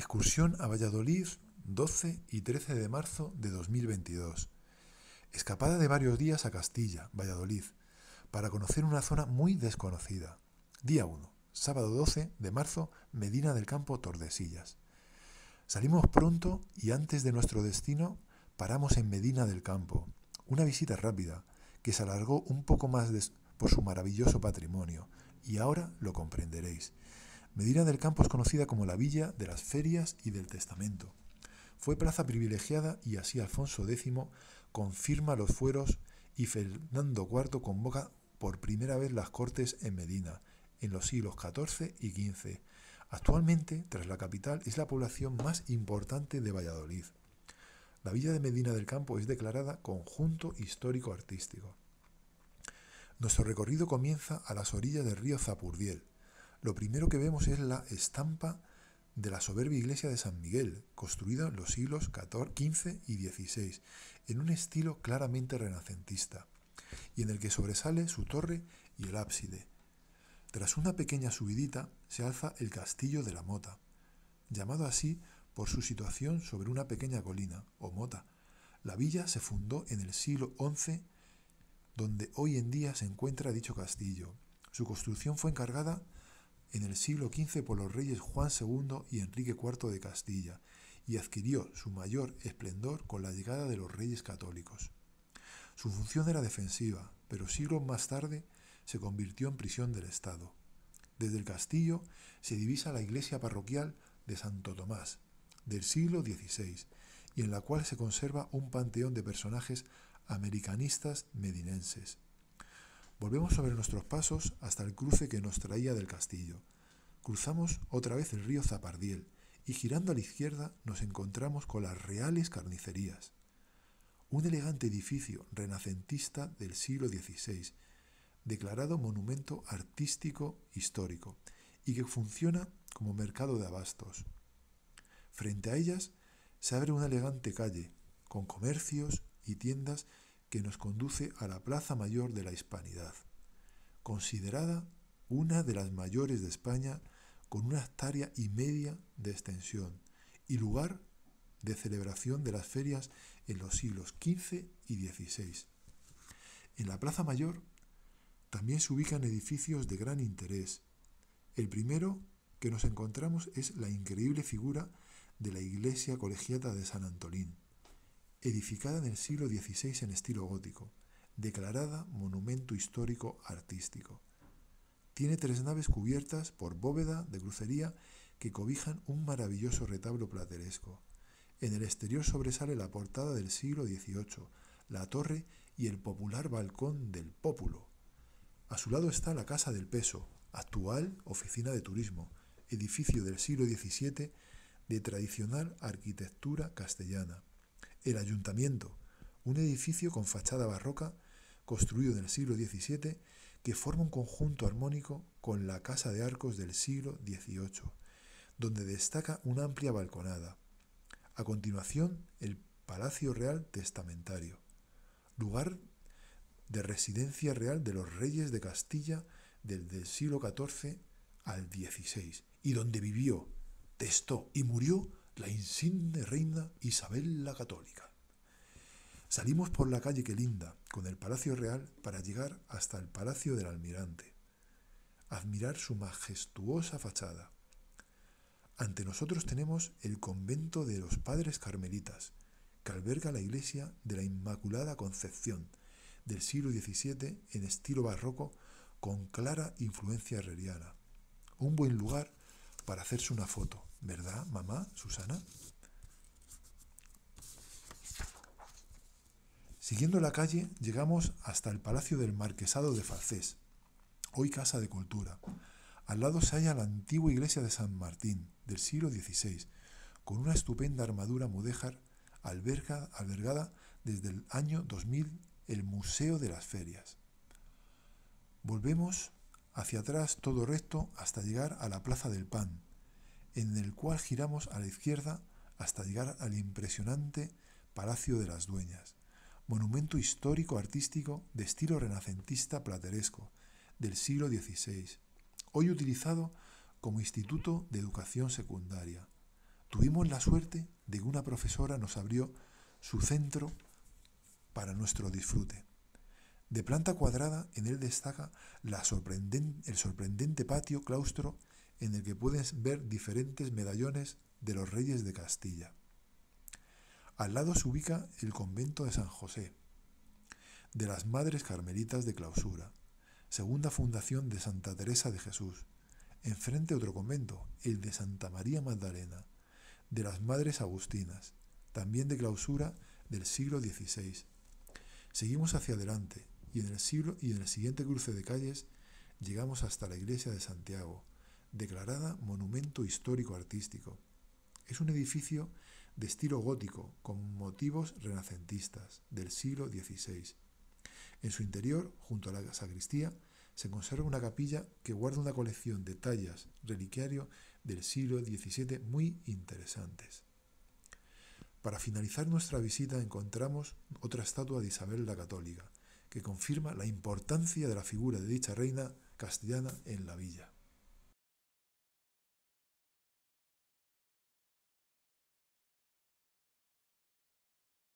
Excursión a Valladolid 12 y 13 de marzo de 2022. Escapada de varios días a Castilla, Valladolid, para conocer una zona muy desconocida. Día 1, sábado 12 de marzo, Medina del Campo Tordesillas. Salimos pronto y antes de nuestro destino paramos en Medina del Campo. Una visita rápida, que se alargó un poco más por su maravilloso patrimonio, y ahora lo comprenderéis. Medina del Campo es conocida como la villa de las ferias y del testamento. Fue plaza privilegiada y así Alfonso X confirma los fueros y Fernando IV convoca por primera vez las cortes en Medina, en los siglos XIV y XV. Actualmente, tras la capital, es la población más importante de Valladolid. La villa de Medina del Campo es declarada conjunto histórico-artístico. Nuestro recorrido comienza a las orillas del río Zapurdiel, lo primero que vemos es la estampa de la soberbia iglesia de San Miguel, construida en los siglos XV y XVI, en un estilo claramente renacentista, y en el que sobresale su torre y el ábside. Tras una pequeña subidita se alza el castillo de la mota, llamado así por su situación sobre una pequeña colina, o mota. La villa se fundó en el siglo XI, donde hoy en día se encuentra dicho castillo. Su construcción fue encargada en el siglo XV por los reyes Juan II y Enrique IV de Castilla, y adquirió su mayor esplendor con la llegada de los reyes católicos. Su función era defensiva, pero siglos más tarde se convirtió en prisión del Estado. Desde el castillo se divisa la iglesia parroquial de Santo Tomás, del siglo XVI, y en la cual se conserva un panteón de personajes americanistas medinenses. Volvemos sobre nuestros pasos hasta el cruce que nos traía del castillo. Cruzamos otra vez el río Zapardiel y girando a la izquierda nos encontramos con las reales carnicerías. Un elegante edificio renacentista del siglo XVI, declarado monumento artístico histórico y que funciona como mercado de abastos. Frente a ellas se abre una elegante calle, con comercios y tiendas que nos conduce a la Plaza Mayor de la Hispanidad, considerada una de las mayores de España con una hectárea y media de extensión y lugar de celebración de las ferias en los siglos XV y XVI. En la Plaza Mayor también se ubican edificios de gran interés. El primero que nos encontramos es la increíble figura de la iglesia colegiata de San Antolín, edificada en el siglo XVI en estilo gótico, declarada monumento histórico artístico. Tiene tres naves cubiertas por bóveda de crucería que cobijan un maravilloso retablo plateresco. En el exterior sobresale la portada del siglo XVIII, la torre y el popular balcón del Pópulo. A su lado está la Casa del Peso, actual oficina de turismo, edificio del siglo XVII de tradicional arquitectura castellana el ayuntamiento, un edificio con fachada barroca construido en el siglo XVII que forma un conjunto armónico con la Casa de Arcos del siglo XVIII, donde destaca una amplia balconada. A continuación, el Palacio Real Testamentario, lugar de residencia real de los reyes de Castilla desde el siglo XIV al XVI, y donde vivió, testó y murió la insigne reina Isabel la Católica. Salimos por la calle que linda con el Palacio Real para llegar hasta el Palacio del Almirante, admirar su majestuosa fachada. Ante nosotros tenemos el convento de los Padres Carmelitas, que alberga la iglesia de la Inmaculada Concepción del siglo XVII en estilo barroco con clara influencia herreriana. Un buen lugar para hacerse una foto, ¿verdad, mamá, Susana? Siguiendo la calle, llegamos hasta el Palacio del Marquesado de Falcés, hoy Casa de Cultura. Al lado se halla la antigua iglesia de San Martín, del siglo XVI, con una estupenda armadura mudéjar albergada desde el año 2000 el Museo de las Ferias. Volvemos hacia atrás todo recto hasta llegar a la Plaza del Pan, en el cual giramos a la izquierda hasta llegar al impresionante Palacio de las Dueñas, monumento histórico artístico de estilo renacentista plateresco del siglo XVI, hoy utilizado como instituto de educación secundaria. Tuvimos la suerte de que una profesora nos abrió su centro para nuestro disfrute. De planta cuadrada, en él destaca el sorprendente patio claustro en el que puedes ver diferentes medallones de los reyes de Castilla. Al lado se ubica el convento de San José, de las Madres Carmelitas de Clausura, segunda fundación de Santa Teresa de Jesús. Enfrente otro convento, el de Santa María Magdalena, de las Madres Agustinas, también de clausura del siglo XVI. Seguimos hacia adelante, y en el siglo y en siguiente cruce de calles llegamos hasta la iglesia de Santiago, declarada monumento histórico artístico. Es un edificio de estilo gótico con motivos renacentistas del siglo XVI. En su interior, junto a la sacristía, se conserva una capilla que guarda una colección de tallas reliquiario del siglo XVII muy interesantes. Para finalizar nuestra visita encontramos otra estatua de Isabel la Católica, que confirma la importancia de la figura de dicha reina castellana en la villa.